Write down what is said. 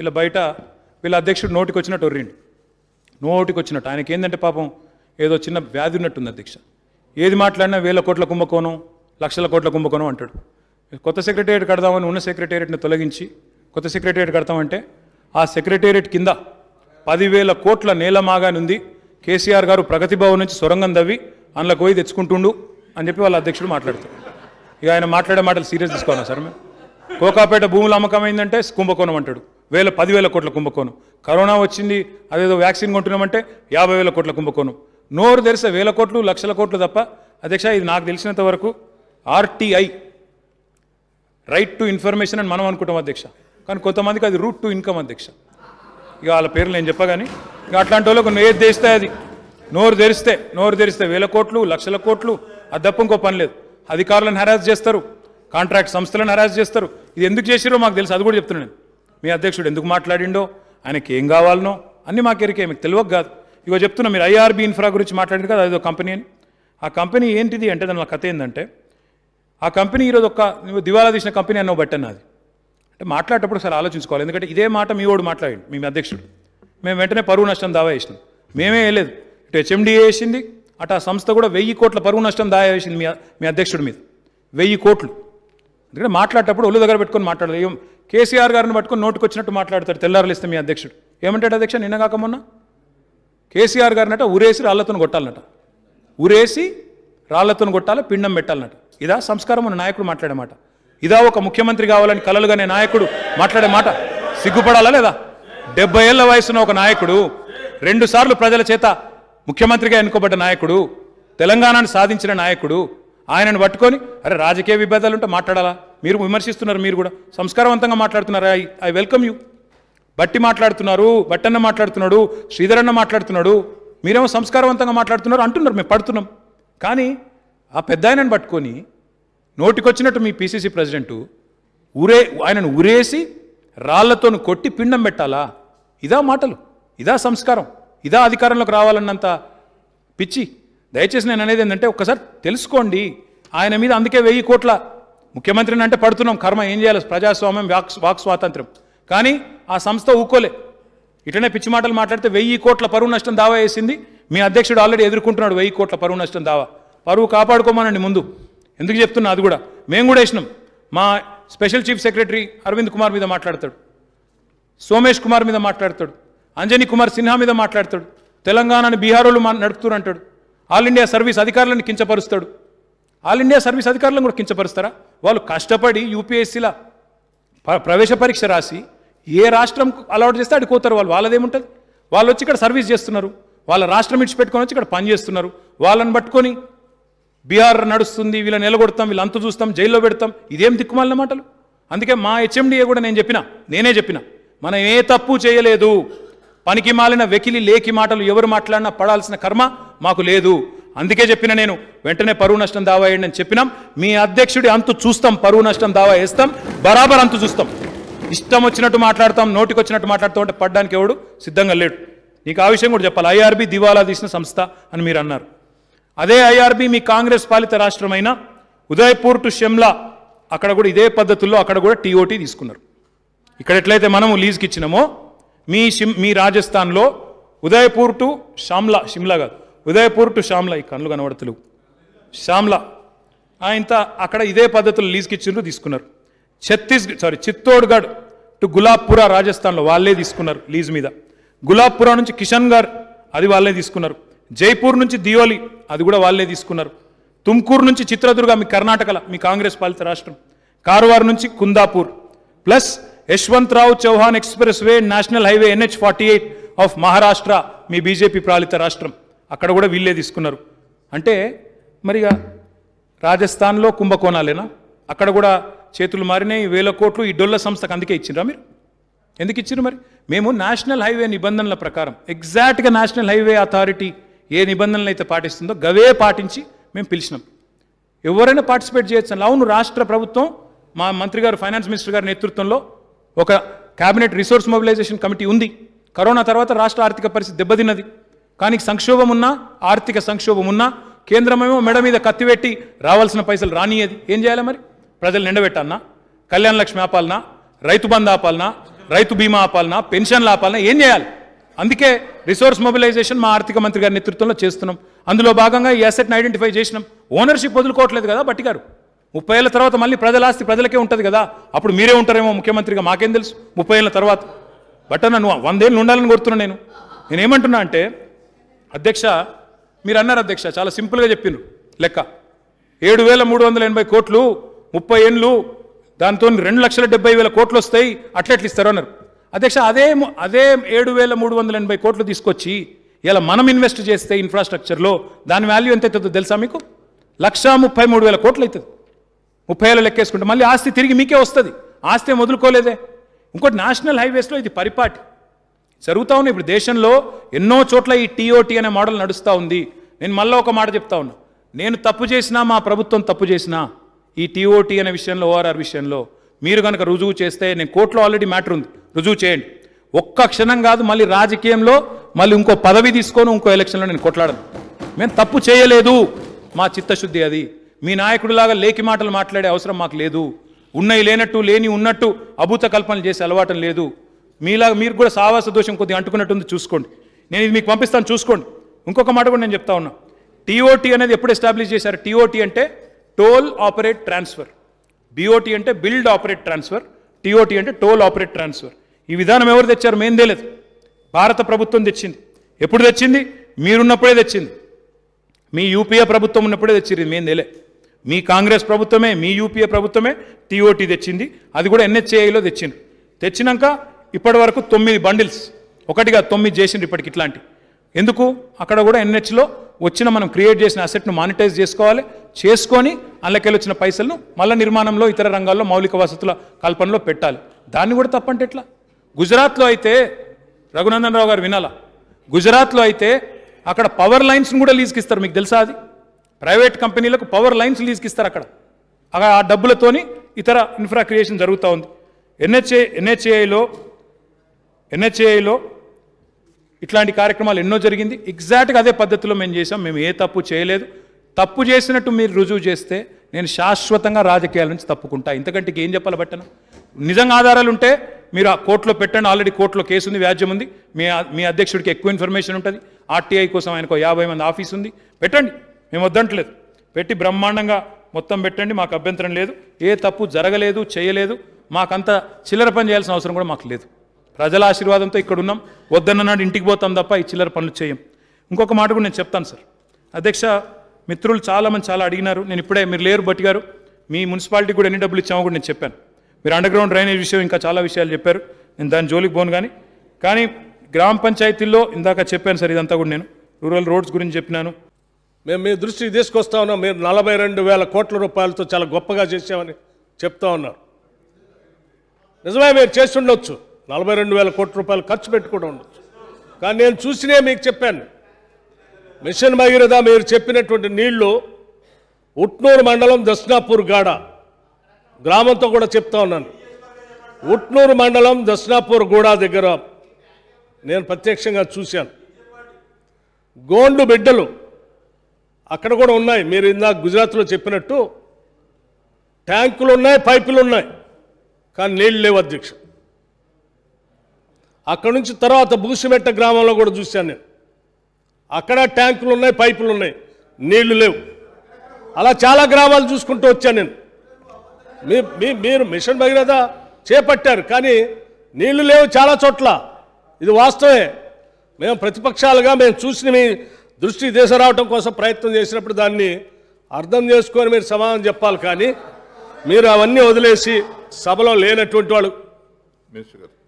వీళ్ళ బయట వీళ్ళ అధ్యక్షుడు నోటికి వచ్చినట్టు ఒర్రిండు నోటికి వచ్చినట్టు ఆయనకి ఏంటంటే పాపం ఏదో చిన్న వ్యాధి ఉన్నట్టుంది అధ్యక్ష ఏది మాట్లాడినా వేల కోట్ల కుంభకోణం లక్షల కోట్ల కుంభకోణం అంటాడు కొత్త సెక్రటేరియట్ కడదామని ఉన్న సెక్రటేరియట్ని తొలగించి కొత్త సెక్రటేరియట్ కడతామంటే ఆ సెక్రటేరియట్ కింద పదివేల కోట్ల ఉంది కేసీఆర్ గారు ప్రగతి భవన్ నుంచి సొరంగం దవ్వి అందులో పోయి తెచ్చుకుంటుండు అని చెప్పి వాళ్ళ అధ్యక్షుడు మాట్లాడతారు ఇక ఆయన మాట్లాడే మాటలు సీరియస్ తీసుకోవాలా సార్ మేము కోకాపేట భూములు అమ్మకమైందంటే కుంభకోణం అంటాడు వేల పదివేల కోట్ల కుంభకోణం కరోనా వచ్చింది అదేదో వ్యాక్సిన్ కొంటున్నామంటే యాభై వేల కోట్ల కుంభకోణం నోరు తెరిసే వేల కోట్లు లక్షల కోట్లు తప్ప అధ్యక్ష ఇది నాకు తెలిసినంత వరకు ఆర్టీఐ రైట్ టు ఇన్ఫర్మేషన్ అని మనం అనుకుంటాం అధ్యక్ష కానీ కొంతమందికి అది రూట్ టు ఇన్కమ్ అధ్యక్ష ఇక వాళ్ళ పేర్లు నేను చెప్పగాని ఇక అట్లాంటి వాళ్ళకు ఏది తెరిస్తే అది నోరు తెరిస్తే నోరు తెరిస్తే వేల కోట్లు లక్షల కోట్లు అది తప్ప ఇంకో పని లేదు అధికారులను హెరాస్ చేస్తారు కాంట్రాక్ట్ సంస్థలను హెరాస్ చేస్తారు ఇది ఎందుకు చేసిరో మాకు తెలుసు అది కూడా చెప్తున్నాను నేను మీ అధ్యక్షుడు ఎందుకు మాట్లాడిండో ఆయనకి ఏం కావాలనో అన్నీ ఎరికే మీకు తెలియక కాదు ఇగో చెప్తున్నా మీరు ఐఆర్బీ ఇన్ఫ్రా గురించి మాట్లాడింది కదా అదేదో కంపెనీ అని ఆ కంపెనీ ఏంటిది అంటే దాని కథ ఏంటంటే ఆ కంపెనీ ఈరోజు ఒక్క నువ్వు దివాలా తీసిన కంపెనీ అన్నో బట్టన్ అది అంటే మాట్లాడేటప్పుడు సార్ ఆలోచించుకోవాలి ఎందుకంటే ఇదే మాట మీ వాడు మాట్లాడి మీ అధ్యక్షుడు మేము వెంటనే పరువు నష్టం దావా వేసినాం మేమే వేయలేదు ఇటు హెచ్ఎండి వేసింది అటు ఆ సంస్థ కూడా వెయ్యి కోట్ల పరువు నష్టం దావా వేసింది మీ మీ అధ్యక్షుడి మీద వెయ్యి కోట్లు ఎందుకంటే మాట్లాడేటప్పుడు ఒళ్ళు దగ్గర పెట్టుకొని మాట్లాడలేదు కేసీఆర్ గారిని పట్టుకొని నోటుకు వచ్చినట్టు మాట్లాడతాడు తెల్లారలిస్తే మీ అధ్యక్షుడు ఏమంటాడు అధ్యక్ష నిన్న కాక మొన్న కేసీఆర్ గారినట ఉరేసి రాళ్లతో కొట్టాలన్నట ఉరేసి రాళ్లతో కొట్టాలి పిండం పెట్టాలన్నట ఇదా సంస్కారం ఉన్న నాయకుడు మాట్లాడే మాట ఇదా ఒక ముఖ్యమంత్రి కావాలని కలలుగానే నాయకుడు మాట్లాడే మాట సిగ్గుపడాలా లేదా డెబ్బై ఏళ్ల వయసున్న ఒక నాయకుడు రెండుసార్లు ప్రజల చేత ముఖ్యమంత్రిగా ఎన్నుకోబడ్డ నాయకుడు తెలంగాణను సాధించిన నాయకుడు ఆయనను పట్టుకొని అరే రాజకీయ విభేదాలు ఉంటే మాట్లాడాలా మీరు విమర్శిస్తున్నారు మీరు కూడా సంస్కారవంతంగా మాట్లాడుతున్నారు ఐ ఐ వెల్కమ్ యూ బట్టి మాట్లాడుతున్నారు బట్టన్న మాట్లాడుతున్నాడు శ్రీధరన్న మాట్లాడుతున్నాడు మీరేమో సంస్కారవంతంగా మాట్లాడుతున్నారు అంటున్నారు మేము పడుతున్నాం కానీ ఆ పెద్ద ఆయనను పట్టుకొని నోటికొచ్చినట్టు మీ పీసీసీ ప్రెసిడెంటు ఉరే ఆయనను ఉరేసి రాళ్లతో కొట్టి పిండం పెట్టాలా ఇదా మాటలు ఇదా సంస్కారం ఇదా అధికారంలోకి రావాలన్నంత పిచ్చి దయచేసి నేను అనేది ఏంటంటే ఒక్కసారి తెలుసుకోండి ఆయన మీద అందుకే వెయ్యి కోట్ల ముఖ్యమంత్రిని అంటే పడుతున్నాం కర్మ ఏం చేయాలి ప్రజాస్వామ్యం వాక్ వాక్ స్వాతంత్రం కానీ ఆ సంస్థ ఊకోలే ఇటనే పిచ్చి మాటలు మాట్లాడితే వెయ్యి కోట్ల పరువు నష్టం దావా వేసింది మీ అధ్యక్షుడు ఆల్రెడీ ఎదుర్కొంటున్నాడు వెయ్యి కోట్ల పరువు నష్టం దావా పరువు కాపాడుకోమానండి ముందు ఎందుకు చెప్తున్నా అది కూడా మేము కూడా వేసినాం మా special chief secretary Arvind Kumar మీద మాట్లాడతాడు సోమేష్ కుమార్ మీద మాట్లాడతాడు అంజనీ కుమార్ సిన్హా మీద మాట్లాడతాడు తెలంగాణని బీహారోలు నడుపుతున్నారు అంటాడు ఆల్ ఇండియా సర్వీస్ అధికారులను కించపరుస్తాడు ఆల్ ఇండియా సర్వీస్ అధికారులను కూడా కించపరుస్తారా వాళ్ళు కష్టపడి యూపీఎస్సీల ప్రవేశ పరీక్ష రాసి ఏ రాష్ట్రం అలవాటు చేస్తే అడిగి పోతారు వాళ్ళు వాళ్ళదేముంటుంది వాళ్ళు వచ్చి ఇక్కడ సర్వీస్ చేస్తున్నారు వాళ్ళ రాష్ట్రం పెట్టుకొని వచ్చి ఇక్కడ పని చేస్తున్నారు వాళ్ళని పట్టుకొని బీహార్ నడుస్తుంది వీళ్ళని నిలగొడతాం వీళ్ళు అంత చూస్తాం జైల్లో పెడతాం ఇదేం దిక్కుమాలిన మాటలు అందుకే మా హెచ్ఎండిఏ కూడా నేను చెప్పిన నేనే చెప్పిన మనం ఏ తప్పు చేయలేదు పనికి మాలిన వెకిలి లేకి మాటలు ఎవరు మాట్లాడినా పడాల్సిన కర్మ మాకు లేదు అందుకే చెప్పిన నేను వెంటనే పరువు నష్టం దావా అని చెప్పినాం మీ అధ్యక్షుడి అంతు చూస్తాం పరువు నష్టం దావా వేస్తాం బరాబర్ అంతు చూస్తాం ఇష్టం వచ్చినట్టు మాట్లాడతాం నోటికి వచ్చినట్టు మాట్లాడుతూ ఉంటే పడ్డానికి ఎవడు సిద్ధంగా లేడు నీకు ఆ విషయం కూడా చెప్పాలి ఐఆర్బీ దివాలా తీసిన సంస్థ అని మీరు అన్నారు అదే ఐఆర్బీ మీ కాంగ్రెస్ పాలిత రాష్ట్రమైన ఉదయపూర్ టు షిమ్లా అక్కడ కూడా ఇదే పద్ధతుల్లో అక్కడ కూడా టీఓటీ తీసుకున్నారు ఇక్కడ ఎట్లయితే మనము లీజ్కి ఇచ్చినామో మీ మీ రాజస్థాన్లో ఉదయపూర్ టు షామ్లా షిమ్లా కాదు ఉదయపూర్ టు షామ్లా ఈ కళ్ళు కనబడతలు షామ్లా ఆయన అక్కడ ఇదే పద్ధతులు లీజ్కి ఇచ్చిండ్రు తీసుకున్నారు ఛత్తీస్గఢ్ సారీ చిత్తోడ్గఢ్ టు గులాబ్పురా రాజస్థాన్లో వాళ్ళే తీసుకున్నారు లీజ్ మీద గులాబ్పురా నుంచి గార్ అది వాళ్ళే తీసుకున్నారు జైపూర్ నుంచి దియోలి అది కూడా వాళ్ళే తీసుకున్నారు తుమ్కూరు నుంచి చిత్రదుర్గ మీ కర్ణాటకలో మీ కాంగ్రెస్ పాలిత రాష్ట్రం కారువారు నుంచి Kundapur plus Yashwant Rao Chavan expressway national highway NH forty eight of Maharashtra మీ బీజేపీ పాలిత రాష్ట్రం అక్కడ కూడా వీళ్ళే తీసుకున్నారు అంటే మరిగా రాజస్థాన్లో కుంభకోణాలేనా అక్కడ కూడా చేతులు మారినాయి వేల కోట్లు ఈ డొల్ల సంస్థకు అందుకే ఇచ్చినరా మీరు ఎందుకు ఇచ్చిన మరి మేము నేషనల్ హైవే నిబంధనల ప్రకారం ఎగ్జాక్ట్గా నేషనల్ హైవే అథారిటీ ఏ నిబంధనలు అయితే పాటిస్తుందో గవే పాటించి మేము పిలిచినాం ఎవరైనా పార్టిసిపేట్ చేయొచ్చు అవును రాష్ట్ర ప్రభుత్వం మా మంత్రి గారు ఫైనాన్స్ మినిస్టర్ గారి నేతృత్వంలో ఒక కేబినెట్ రిసోర్స్ మొబిలైజేషన్ కమిటీ ఉంది కరోనా తర్వాత రాష్ట్ర ఆర్థిక పరిస్థితి దెబ్బతిన్నది కానీ సంక్షోభం ఉన్నా ఆర్థిక సంక్షోభం ఉన్నా కేంద్రమేమో మెడ మీద కత్తిపెట్టి రావాల్సిన పైసలు రానియది ఏం చేయాలి మరి ప్రజలు నిండబెట్టాలనా కళ్యాణ లక్ష్మి ఆపాలనా రైతు బంధు ఆపాలనా రైతు బీమా ఆపాలనా పెన్షన్లు ఆపాలనా ఏం చేయాలి అందుకే రిసోర్స్ మొబిలైజేషన్ మా ఆర్థిక మంత్రి గారి నేతృత్వంలో చేస్తున్నాం అందులో భాగంగా ఈ అసెట్ని ఐడెంటిఫై చేసినాం ఓనర్షిప్ వదులుకోవట్లేదు కదా బట్టి గారు ముప్పై ఏళ్ళ తర్వాత మళ్ళీ ప్రజల ఆస్తి ప్రజలకే ఉంటుంది కదా అప్పుడు మీరే ఉంటారేమో ముఖ్యమంత్రిగా మాకేం తెలుసు ముప్పై ఏళ్ళ తర్వాత బట్ నన్ను వందేళ్ళు ఉండాలని కోరుతున్నాను నేను నేనేమంటున్నా అంటే అధ్యక్ష మీరు అన్నారు అధ్యక్ష చాలా సింపుల్గా చెప్పిండ్రు లెక్క ఏడు వేల మూడు వందల ఎనభై కోట్లు ముప్పై ఏళ్ళు దాంతో రెండు లక్షల డెబ్బై వేల కోట్లు వస్తాయి అట్లెట్లు ఇస్తారు అన్నారు అధ్యక్ష అదే అదే ఏడు వేల మూడు వందల ఎనభై కోట్లు తీసుకొచ్చి ఇలా మనం ఇన్వెస్ట్ చేస్తే ఇన్ఫ్రాస్ట్రక్చర్లో దాని వాల్యూ ఎంత అవుతుందో తెలుసా మీకు లక్షా ముప్పై మూడు వేల కోట్లు అవుతుంది ముప్పై ఏళ్ళు లెక్కేసుకుంటే మళ్ళీ ఆస్తి తిరిగి మీకే వస్తుంది ఆస్తి వదులుకోలేదే ఇంకోటి నేషనల్ హైవేస్లో ఇది పరిపాటి జరుగుతూ ఉన్నాయి ఇప్పుడు దేశంలో ఎన్నో చోట్ల ఈ టీఓటీ అనే మోడల్ నడుస్తూ ఉంది నేను మళ్ళీ ఒక మాట చెప్తా ఉన్నా నేను తప్పు చేసినా మా ప్రభుత్వం తప్పు చేసినా ఈ టీఓటీ అనే విషయంలో ఓఆర్ఆర్ విషయంలో మీరు కనుక రుజువు చేస్తే నేను కోర్టులో ఆల్రెడీ మ్యాటర్ ఉంది రుజువు చేయండి ఒక్క క్షణం కాదు మళ్ళీ రాజకీయంలో మళ్ళీ ఇంకో పదవి తీసుకొని ఇంకో ఎలక్షన్లో నేను కొట్లాడను మేము తప్పు చేయలేదు మా చిత్తశుద్ధి అది మీ నాయకుడిలాగా లేకి మాటలు మాట్లాడే అవసరం మాకు లేదు ఉన్నాయి లేనట్టు లేని ఉన్నట్టు అభూత కల్పనలు చేసే అలవాటం లేదు మీలాగా మీరు కూడా సావాస దోషం కొద్దిగా అంటుకున్నట్టుంది చూసుకోండి నేను ఇది మీకు పంపిస్తాను చూసుకోండి ఇంకొక మాట కూడా నేను చెప్తా ఉన్నా టీఓటీ అనేది ఎప్పుడు ఎస్టాబ్లిష్ చేశారు టీఓటీ అంటే టోల్ ఆపరేట్ ట్రాన్స్ఫర్ బిఓటీ అంటే బిల్డ్ ఆపరేట్ ట్రాన్స్ఫర్ టీఓటీ అంటే టోల్ ఆపరేట్ ట్రాన్స్ఫర్ ఈ విధానం ఎవరు తెచ్చారు మేం తెలియదు భారత ప్రభుత్వం తెచ్చింది ఎప్పుడు తెచ్చింది మీరున్నప్పుడే తెచ్చింది మీ యూపీఏ ప్రభుత్వం ఉన్నప్పుడే తెచ్చింది మేం తెలియదు మీ కాంగ్రెస్ ప్రభుత్వమే మీ యూపీఏ ప్రభుత్వమే టీఓటీ తెచ్చింది అది కూడా ఎన్హెచ్ఏఐలో తెచ్చింది తెచ్చినాక ఇప్పటి వరకు తొమ్మిది బండిల్స్ ఒకటిగా తొమ్మిది చేసిండ్రు ఇప్పటికి ఇట్లాంటి ఎందుకు అక్కడ కూడా ఎన్హెచ్లో వచ్చిన మనం క్రియేట్ చేసిన అసెట్ను మానిటైజ్ చేసుకోవాలి చేసుకొని అందులోకెళ్ళి వచ్చిన పైసలను మళ్ళీ నిర్మాణంలో ఇతర రంగాల్లో మౌలిక వసతుల కల్పనలో పెట్టాలి దాన్ని కూడా తప్పంటే ఎట్లా గుజరాత్లో అయితే రఘునందన్ రావు గారు వినాలా గుజరాత్లో అయితే అక్కడ పవర్ లైన్స్ను కూడా లీజ్కి ఇస్తారు మీకు తెలుసా అది ప్రైవేట్ కంపెనీలకు పవర్ లైన్స్ లీజ్కి ఇస్తారు అక్కడ ఆ డబ్బులతోని ఇతర ఇన్ఫ్రా క్రియేషన్ జరుగుతూ ఉంది ఎన్హెచ్ఏ ఎన్హెచ్ఏలో ఎన్హెచ్ఏలో ఇట్లాంటి కార్యక్రమాలు ఎన్నో జరిగింది ఎగ్జాక్ట్గా అదే పద్ధతిలో మేము చేసాం మేము ఏ తప్పు చేయలేదు తప్పు చేసినట్టు మీరు రుజువు చేస్తే నేను శాశ్వతంగా రాజకీయాల నుంచి తప్పుకుంటా ఇంతకంటే ఏం చెప్పాలి బట్టను నిజంగా ఆధారాలు ఉంటే మీరు ఆ కోర్టులో పెట్టండి ఆల్రెడీ కోర్టులో కేసు ఉంది వ్యాజ్యం ఉంది మీ మీ అధ్యక్షుడికి ఎక్కువ ఇన్ఫర్మేషన్ ఉంటుంది ఆర్టీఐ కోసం ఆయనకు యాభై మంది ఆఫీస్ ఉంది పెట్టండి మేము వద్దంటలేదు పెట్టి బ్రహ్మాండంగా మొత్తం పెట్టండి మాకు అభ్యంతరం లేదు ఏ తప్పు జరగలేదు చేయలేదు మాకంత చిల్లర పని చేయాల్సిన అవసరం కూడా మాకు లేదు ప్రజల ఆశీర్వాదంతో ఇక్కడ ఉన్నాం వద్దన్ననాడు ఇంటికి పోతాం తప్ప ఈ చిల్లర పనులు చేయం ఇంకొక మాట కూడా నేను చెప్తాను సార్ అధ్యక్ష మిత్రులు చాలామంది చాలా అడిగినారు నేను ఇప్పుడే మీరు లేరు బట్టి గారు మీ మున్సిపాలిటీ కూడా ఎన్ని డబ్బులు ఇచ్చామో కూడా నేను చెప్పాను మీరు అండర్ గ్రౌండ్ డ్రైనేజ్ విషయం ఇంకా చాలా విషయాలు చెప్పారు నేను దాని జోలికి పోను కానీ కానీ గ్రామ పంచాయతీల్లో ఇందాక చెప్పాను సార్ ఇదంతా కూడా నేను రూరల్ రోడ్స్ గురించి చెప్పినాను మేము మీ దృష్టికి తీసుకొస్తా ఉన్నాం మీరు నలభై రెండు వేల కోట్ల రూపాయలతో చాలా గొప్పగా చేసామని చెప్తా ఉన్నారు నిజమే మీరు చేసి ఉండొచ్చు నలభై రెండు వేల కోట్ల రూపాయలు ఖర్చు పెట్టుకుంటూ ఉండొచ్చు కానీ నేను చూసినే మీకు చెప్పాను మిషన్ భగీరథ మీరు చెప్పినటువంటి నీళ్లు ఉట్నూరు మండలం దక్షిణాపూర్ గాడ గ్రామంతో కూడా చెప్తా ఉన్నాను ఉట్నూరు మండలం దక్షిణాపూర్ గూడ దగ్గర నేను ప్రత్యక్షంగా చూశాను గోండు బిడ్డలు అక్కడ కూడా ఉన్నాయి మీరు ఇందాక గుజరాత్లో చెప్పినట్టు ట్యాంకులు ఉన్నాయి పైపులు ఉన్నాయి కానీ నీళ్ళు లేవు అధ్యక్ష అక్కడ నుంచి తర్వాత బూసిమెట్ట గ్రామంలో కూడా చూశాను నేను అక్కడ ట్యాంకులు ఉన్నాయి పైపులు ఉన్నాయి నీళ్లు లేవు అలా చాలా గ్రామాలు చూసుకుంటూ వచ్చాను నేను మీ మీరు మిషన్ భగీరథ చేపట్టారు కానీ నీళ్లు లేవు చాలా చోట్ల ఇది వాస్తవే మేము ప్రతిపక్షాలుగా మేము చూసిన దృష్టి రావటం కోసం ప్రయత్నం చేసినప్పుడు దాన్ని అర్థం చేసుకొని మీరు సమాధానం చెప్పాలి కానీ మీరు అవన్నీ వదిలేసి సభలో లేనటువంటి వాళ్ళు